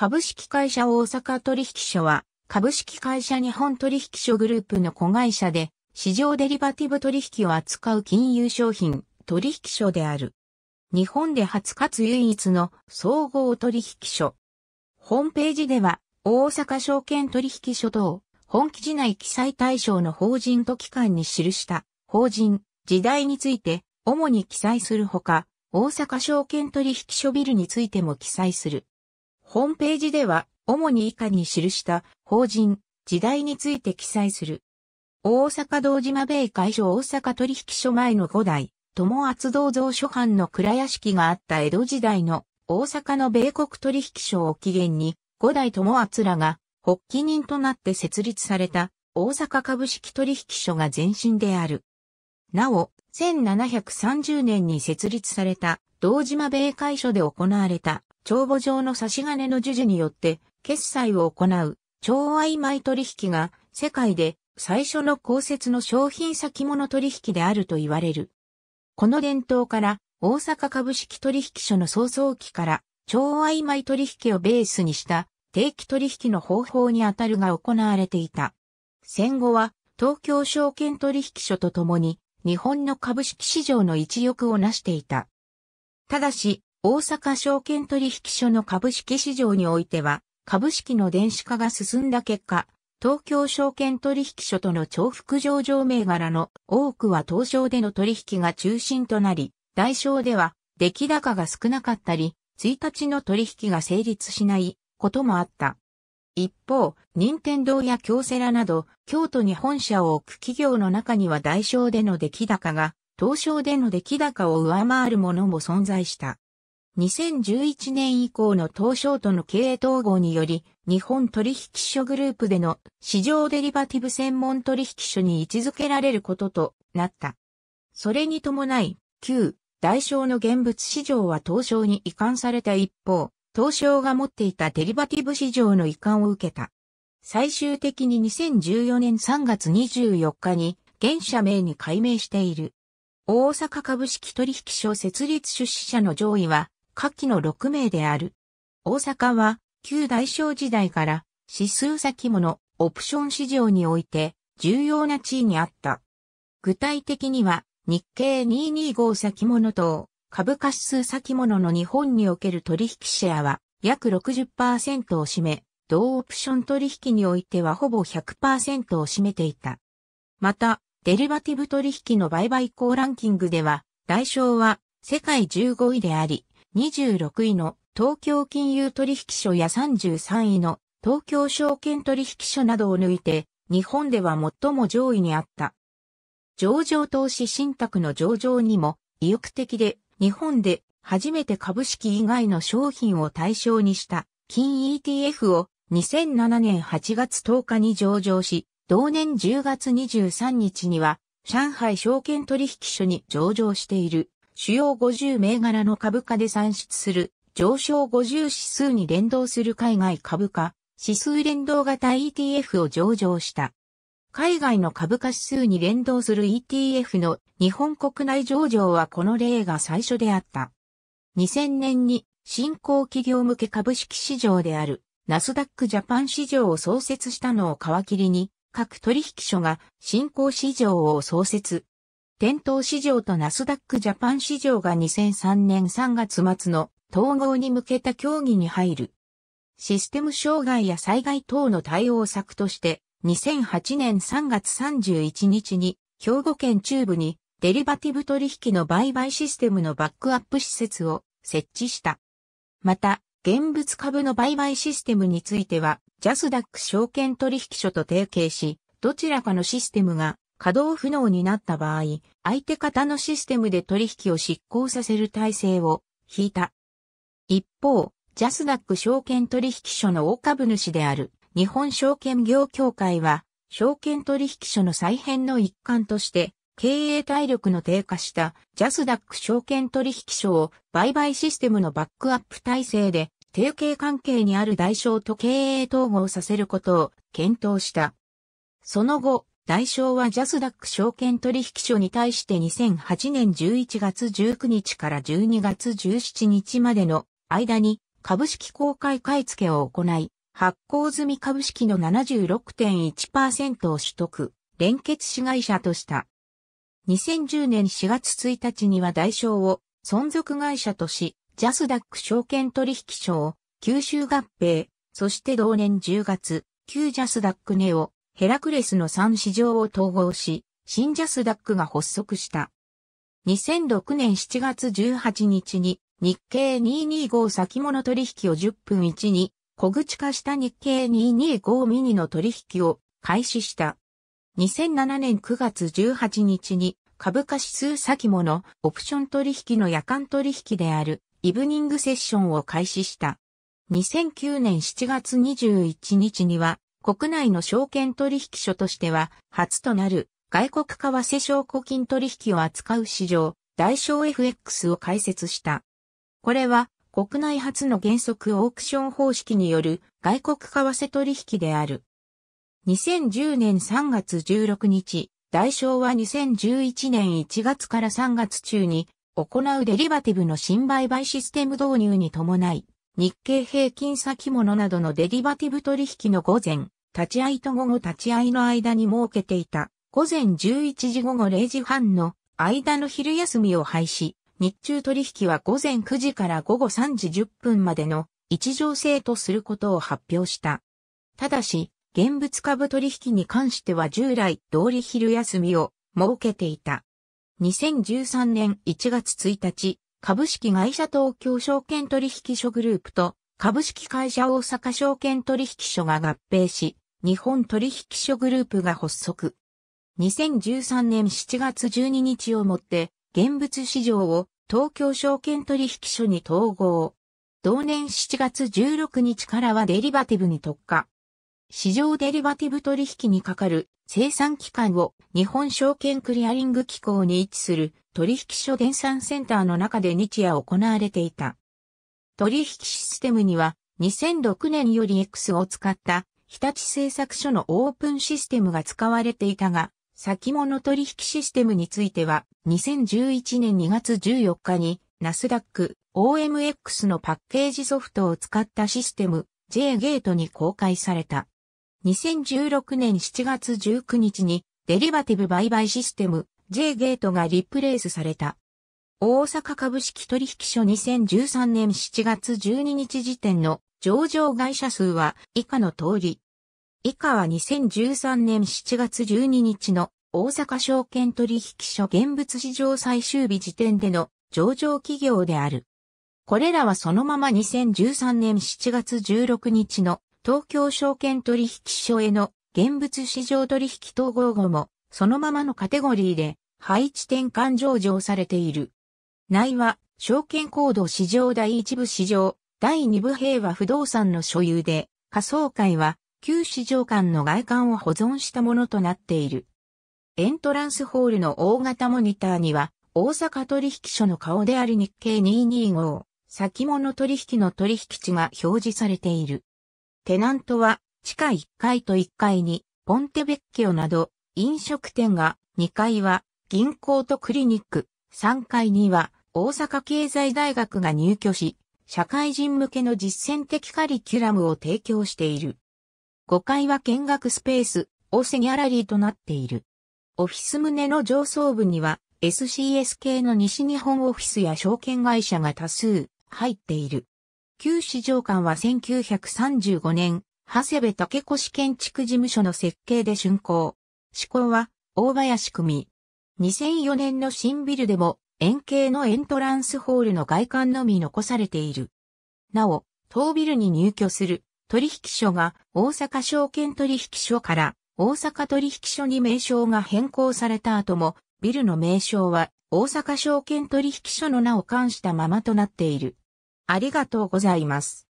株式会社大阪取引所は、株式会社日本取引所グループの子会社で、市場デリバティブ取引を扱う金融商品取引所である。日本で初かつ唯一の総合取引所。ホームページでは、大阪証券取引所等、本記事内記載対象の法人と機関に記した法人、時代について、主に記載するほか、大阪証券取引所ビルについても記載する。ホームページでは、主に以下に記した法人、時代について記載する。大阪道島米会所大阪取引所前の5代、友厚道蔵諸藩の倉屋敷があった江戸時代の大阪の米国取引所を起源に、5代友厚らが発起人となって設立された大阪株式取引所が前身である。なお、1730年に設立された道島米会所で行われた帳簿上の差し金の授受によって決済を行う、超曖昧取引が世界で最初の公設の商品先物取引であると言われる。この伝統から大阪株式取引所の創造期から超曖昧取引をベースにした定期取引の方法にあたるが行われていた。戦後は東京証券取引所とともに日本の株式市場の一翼を成していた。ただし、大阪証券取引所の株式市場においては、株式の電子化が進んだ結果、東京証券取引所との重複上場銘柄の多くは東証での取引が中心となり、代償では出来高が少なかったり、1日の取引が成立しないこともあった。一方、任天堂や京セラなど、京都に本社を置く企業の中には代償での出来高が、東証での出来高を上回るものも存在した。2011年以降の東証との経営統合により、日本取引所グループでの市場デリバティブ専門取引所に位置づけられることとなった。それに伴い、旧、大償の現物市場は東証に移管された一方、東証が持っていたデリバティブ市場の移管を受けた。最終的に2014年3月24日に、現社名に改名している。大阪株式取引所設立出資者の上位は、下記の6名である。大阪は、旧大正時代から、指数先物、オプション市場において、重要な地位にあった。具体的には、日経225先物等、株価指数先物の日本における取引シェアは、約60%を占め、同オプション取引においてはほぼ100%を占めていた。また、デリバティブ取引の売買高ランキングでは、代償は世界15位であり、26位の東京金融取引所や33位の東京証券取引所などを抜いて、日本では最も上位にあった。上場投資信託の上場にも意欲的で、日本で初めて株式以外の商品を対象にした金 ETF を2007年8月10日に上場し、同年10月23日には上海証券取引所に上場している。主要50銘柄の株価で算出する上昇50指数に連動する海外株価指数連動型 ETF を上場した。海外の株価指数に連動する ETF の日本国内上場はこの例が最初であった。2000年に新興企業向け株式市場であるナスダックジャパン市場を創設したのを皮切りに各取引所が新興市場を創設、店頭市場とナスダックジャパン市場が2003年3月末の統合に向けた協議に入る。システム障害や災害等の対応策として、2008年3月31日に、兵庫県中部にデリバティブ取引の売買システムのバックアップ施設を設置した。また、現物株の売買システムについては、ジャスダック証券取引所と提携し、どちらかのシステムが稼働不能になった場合、相手方のシステムで取引を執行させる体制を引いた。一方、ジャスダック証券取引所の大株主である日本証券業協会は、証券取引所の再編の一環として、経営体力の低下したジャスダック証券取引所を売買システムのバックアップ体制で提携関係にある代償と経営統合させることを検討した。その後、代償はジャスダック証券取引所に対して2008年11月19日から12月17日までの間に株式公開買付を行い、発行済み株式の76.1%を取得、連結子会社とした。2010年4月1日には代償を存続会社とし、ジャスダック証券取引所を九州合併、そして同年10月、旧ジャスダックネオ、ヘラクレスの3市場を統合し、新ジャスダックが発足した。2006年7月18日に日経225先物取引を10分1に小口化した日経225ミニの取引を開始した。2007年9月18日に株価指数先物オプション取引の夜間取引であるイブニングセッションを開始した。2009年7月21日には国内の証券取引所としては、初となる外国為替証拠金取引を扱う市場、代償 FX を開設した。これは、国内初の原則オークション方式による外国為替取引である。2010年3月16日、代償は2011年1月から3月中に行うデリバティブの新売買システム導入に伴い、日経平均先物などのデリバティブ取引の午前、立ち合いと午後立ち合いの間に設けていた、午前11時午後0時半の間の昼休みを廃止、日中取引は午前9時から午後3時10分までの一条制とすることを発表した。ただし、現物株取引に関しては従来通り昼休みを設けていた。2013年1月1日、株式会社東京証券取引所グループと株式会社大阪証券取引所が合併し、日本取引所グループが発足。2013年7月12日をもって、現物市場を東京証券取引所に統合。同年7月16日からはデリバティブに特化。市場デリバティブ取引にかかる生産期間を日本証券クリアリング機構に位置する取引所電産センターの中で日夜行われていた。取引システムには2006年より X を使った日立製作所のオープンシステムが使われていたが、先物取引システムについては2011年2月14日にナスダック OMX のパッケージソフトを使ったシステム J ゲートに公開された。2016年7月19日にデリバティブ売買システム J ゲートがリプレイスされた。大阪株式取引所2013年7月12日時点の上場会社数は以下の通り。以下は2013年7月12日の大阪証券取引所現物市場最終日時点での上場企業である。これらはそのまま2013年7月16日の東京証券取引所への現物市場取引統合後も、そのままのカテゴリーで、配置転換上場されている。内は、証券コード市場第一部市場、第二部平和不動産の所有で、仮想会は、旧市場間の外観を保存したものとなっている。エントランスホールの大型モニターには、大阪取引所の顔である日経225、先物取引の取引地が表示されている。テナントは地下1階と1階にポンテベッキオなど飲食店が2階は銀行とクリニック、3階には大阪経済大学が入居し、社会人向けの実践的カリキュラムを提供している。5階は見学スペース、オセギャラリーとなっている。オフィス棟の上層部には SCS 系の西日本オフィスや証券会社が多数入っている。旧市場館は1935年、長谷部武子市建築事務所の設計で竣工。施工は、大林組。2004年の新ビルでも、円形のエントランスホールの外観のみ残されている。なお、当ビルに入居する取引所が大阪証券取引所から大阪取引所に名称が変更された後も、ビルの名称は大阪証券取引所の名を冠したままとなっている。ありがとうございます。